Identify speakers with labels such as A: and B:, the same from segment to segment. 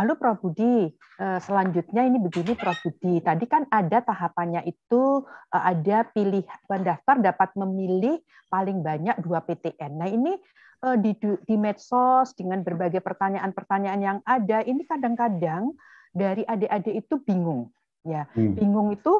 A: Lalu Prof Budi, eh, selanjutnya ini begini Prof Budi. Tadi kan ada tahapannya itu eh, ada pilih pendaftar dapat memilih paling banyak dua PTN. Nah ini eh, di, di medsos dengan berbagai pertanyaan-pertanyaan yang ada ini kadang-kadang dari adik-adik itu bingung ya hmm. bingung itu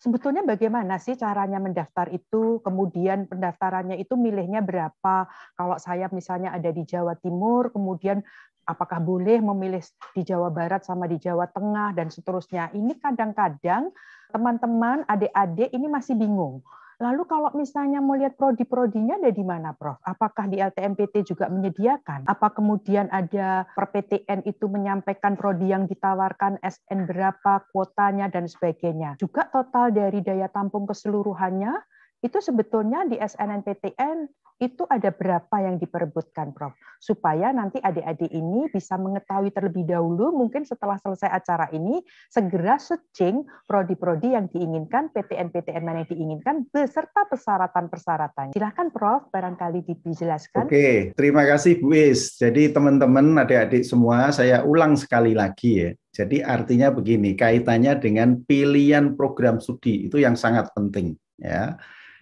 A: sebetulnya bagaimana sih caranya mendaftar itu, kemudian pendaftarannya itu milihnya berapa? Kalau saya misalnya ada di Jawa Timur, kemudian apakah boleh memilih di Jawa Barat sama di Jawa Tengah dan seterusnya. Ini kadang-kadang teman-teman, adik-adik ini masih bingung. Lalu kalau misalnya mau lihat prodi-prodinya ada di mana, Prof? Apakah di LTMPT juga menyediakan? Apa kemudian ada per PTN itu menyampaikan prodi yang ditawarkan, SN berapa, kuotanya, dan sebagainya? Juga total dari daya tampung keseluruhannya, itu sebetulnya di SNNPTN itu ada berapa yang diperebutkan, Prof? Supaya nanti adik-adik ini bisa mengetahui terlebih dahulu, mungkin setelah selesai acara ini, segera searching prodi-prodi yang diinginkan, PTN-PTN mana yang diinginkan, beserta persyaratan persyaratan Silahkan, Prof, barangkali dijelaskan.
B: Oke, terima kasih, Bu Is. Jadi teman-teman, adik-adik semua, saya ulang sekali lagi ya. Jadi artinya begini, kaitannya dengan pilihan program studi itu yang sangat penting. ya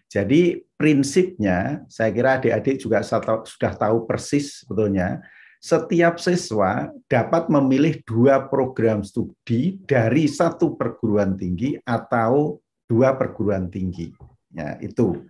B: jadi prinsipnya, saya kira adik-adik juga sudah tahu persis sebetulnya, setiap siswa dapat memilih dua program studi dari satu perguruan tinggi atau dua perguruan tinggi. Ya, itu.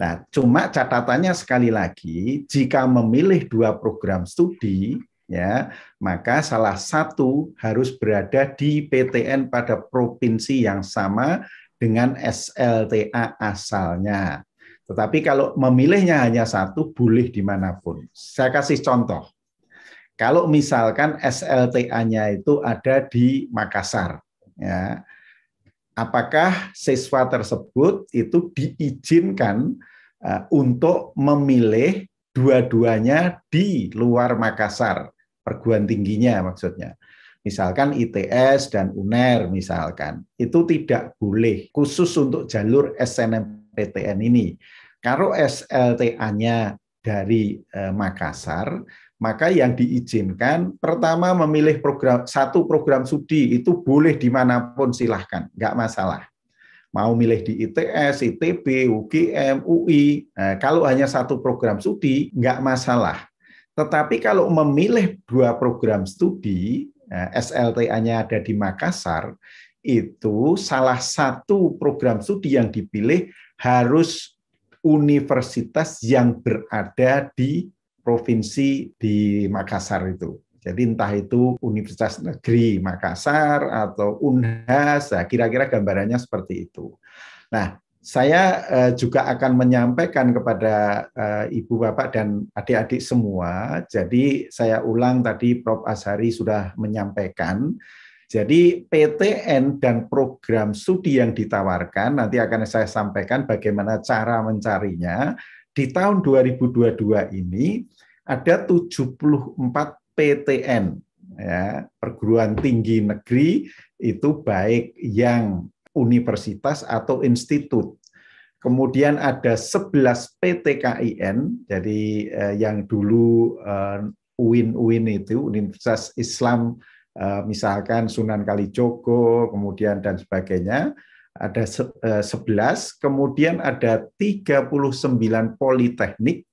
B: Nah, cuma catatannya sekali lagi, jika memilih dua program studi, ya, maka salah satu harus berada di PTN pada provinsi yang sama dengan SLTA asalnya. Tetapi kalau memilihnya hanya satu, boleh dimanapun. Saya kasih contoh. Kalau misalkan SLTA-nya itu ada di Makassar, ya, apakah siswa tersebut itu diizinkan e, untuk memilih dua-duanya di luar Makassar, perguruan tingginya maksudnya misalkan ITS dan UNER misalkan, itu tidak boleh khusus untuk jalur SNMPTN ini. Kalau SLTA-nya dari e, Makassar, maka yang diizinkan pertama memilih program satu program studi itu boleh dimanapun silahkan, nggak masalah. Mau milih di ITS, ITB, UGM, UI, nah, e, kalau hanya satu program studi nggak masalah. Tetapi kalau memilih dua program studi, Nah, SLTA-nya ada di Makassar, itu salah satu program studi yang dipilih harus universitas yang berada di provinsi di Makassar itu. Jadi entah itu Universitas Negeri Makassar atau UNHAS, nah kira-kira gambarannya seperti itu. Nah, saya eh, juga akan menyampaikan kepada eh, ibu bapak dan adik-adik semua. Jadi saya ulang tadi Prof Ashari sudah menyampaikan. Jadi PTN dan program studi yang ditawarkan nanti akan saya sampaikan bagaimana cara mencarinya. Di tahun 2022 ini ada 74 PTN ya, perguruan tinggi negeri itu baik yang universitas atau institut. Kemudian ada 11 PTKIN, jadi eh, yang dulu eh, UIN-UIN itu Universitas Islam eh, misalkan Sunan Kalijogo, kemudian dan sebagainya ada 11, kemudian ada 39 politeknik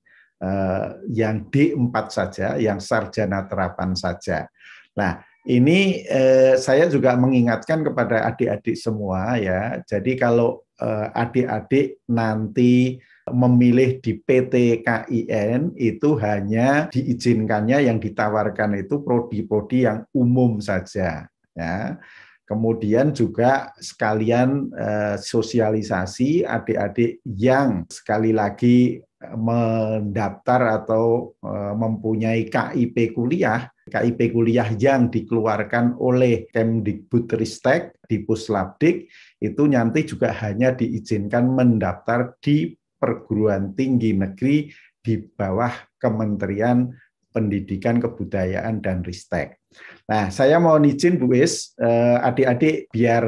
B: yang D4 saja, yang sarjana terapan saja. Nah, ini eh, saya juga mengingatkan kepada adik-adik semua ya. Jadi kalau eh, adik-adik nanti memilih di PT KIN itu hanya diizinkannya yang ditawarkan itu prodi-prodi yang umum saja ya. Kemudian juga sekalian eh, sosialisasi adik-adik yang sekali lagi mendaftar atau eh, mempunyai KIP kuliah, KIP kuliah yang dikeluarkan oleh Kemdikbudristek di Puslabdik itu nanti juga hanya diizinkan mendaftar di perguruan tinggi negeri di bawah Kementerian Pendidikan Kebudayaan dan Ristek. Nah, saya mau izin Bu Is, eh, adik-adik biar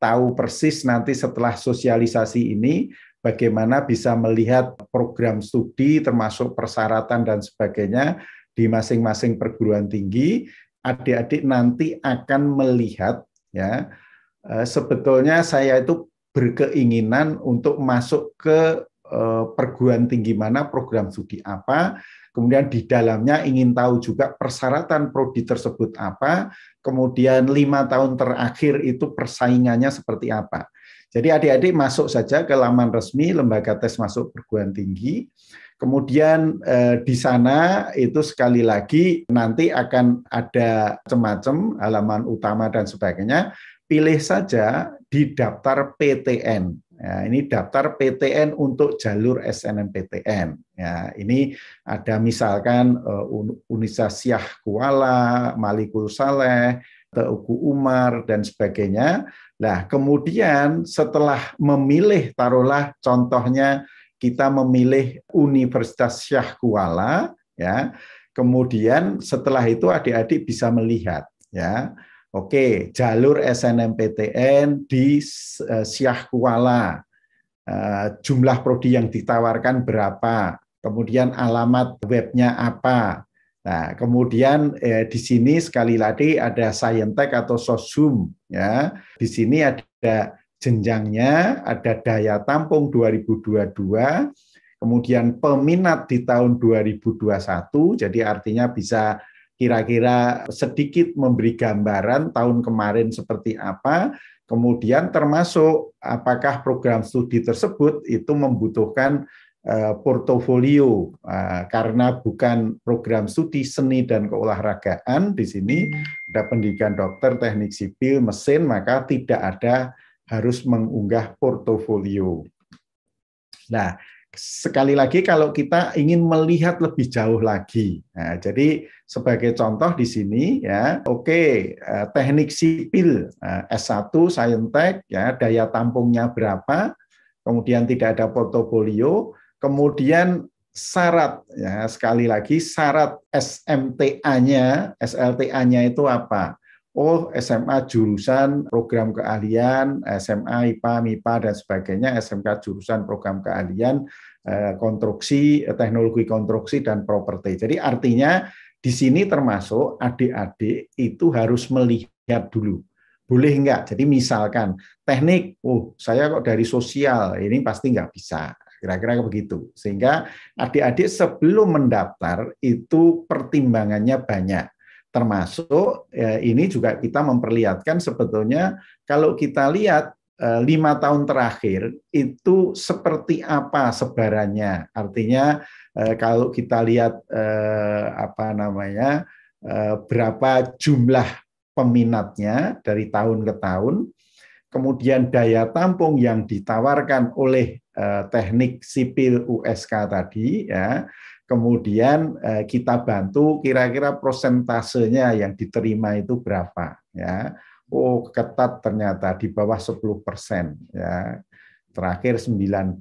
B: tahu persis nanti setelah sosialisasi ini bagaimana bisa melihat program studi termasuk persyaratan dan sebagainya di masing-masing perguruan tinggi, adik-adik nanti akan melihat ya eh, sebetulnya saya itu berkeinginan untuk masuk ke eh, perguruan tinggi mana, program studi apa, kemudian di dalamnya ingin tahu juga persyaratan prodi tersebut apa, kemudian lima tahun terakhir itu persaingannya seperti apa. Jadi adik-adik masuk saja ke laman resmi Lembaga Tes Masuk Perguruan Tinggi. Kemudian eh, di sana itu sekali lagi nanti akan ada macam-macam halaman utama dan sebagainya. Pilih saja di daftar PTN. Ya, ini daftar PTN untuk jalur SNMPTN. Ya, ini ada misalkan uh, eh, Unisa Syah Kuala, Malikul Saleh, Teuku Umar, dan sebagainya. Nah, kemudian setelah memilih, taruhlah contohnya kita memilih Universitas Syah Kuala, ya. Kemudian setelah itu adik-adik bisa melihat, ya. Oke, jalur SNMPTN di eh, Syah Kuala. Eh, jumlah prodi yang ditawarkan berapa? Kemudian alamat webnya apa? Nah, kemudian eh, di sini sekali lagi ada Scientech atau Sosum ya. Di sini ada jenjangnya, ada daya tampung 2022, kemudian peminat di tahun 2021, jadi artinya bisa kira-kira sedikit memberi gambaran tahun kemarin seperti apa, kemudian termasuk apakah program studi tersebut itu membutuhkan Eh, portofolio ah, karena bukan program studi seni dan keolahragaan di sini hmm. ada pendidikan dokter, teknik sipil, mesin maka tidak ada harus mengunggah portofolio. Nah, sekali lagi kalau kita ingin melihat lebih jauh lagi. Nah, jadi sebagai contoh di sini ya, oke, okay, eh, teknik sipil eh, S1 Saintek ya, daya tampungnya berapa? Kemudian tidak ada portofolio, Kemudian syarat ya sekali lagi syarat SMTA-nya, SLTA-nya itu apa? Oh, SMA jurusan program keahlian, SMA IPA, MIPA dan sebagainya, SMK jurusan program keahlian, eh, konstruksi, teknologi konstruksi dan properti. Jadi artinya di sini termasuk adik-adik itu harus melihat dulu boleh enggak? Jadi misalkan teknik, oh saya kok dari sosial, ini pasti enggak bisa. Kira-kira begitu. Sehingga adik-adik sebelum mendaftar itu pertimbangannya banyak. Termasuk ya, ini juga kita memperlihatkan sebetulnya kalau kita lihat eh, lima tahun terakhir itu seperti apa sebarannya. Artinya eh, kalau kita lihat eh, apa namanya berapa jumlah peminatnya dari tahun ke tahun, kemudian daya tampung yang ditawarkan oleh Eh, teknik sipil USK tadi ya kemudian eh, kita bantu kira-kira prosentasenya yang diterima itu berapa ya oh ketat ternyata di bawah 10 ya terakhir 9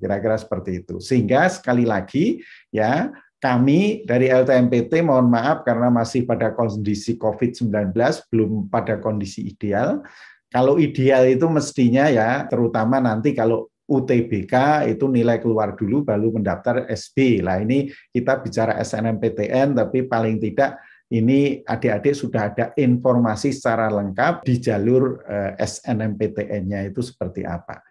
B: kira-kira seperti itu sehingga sekali lagi ya kami dari LTMPT mohon maaf karena masih pada kondisi COVID-19 belum pada kondisi ideal. Kalau ideal itu mestinya ya terutama nanti kalau UTBK itu nilai keluar dulu baru mendaftar SB. Lah ini kita bicara SNMPTN tapi paling tidak ini adik-adik sudah ada informasi secara lengkap di jalur eh, SNMPTN-nya itu seperti apa.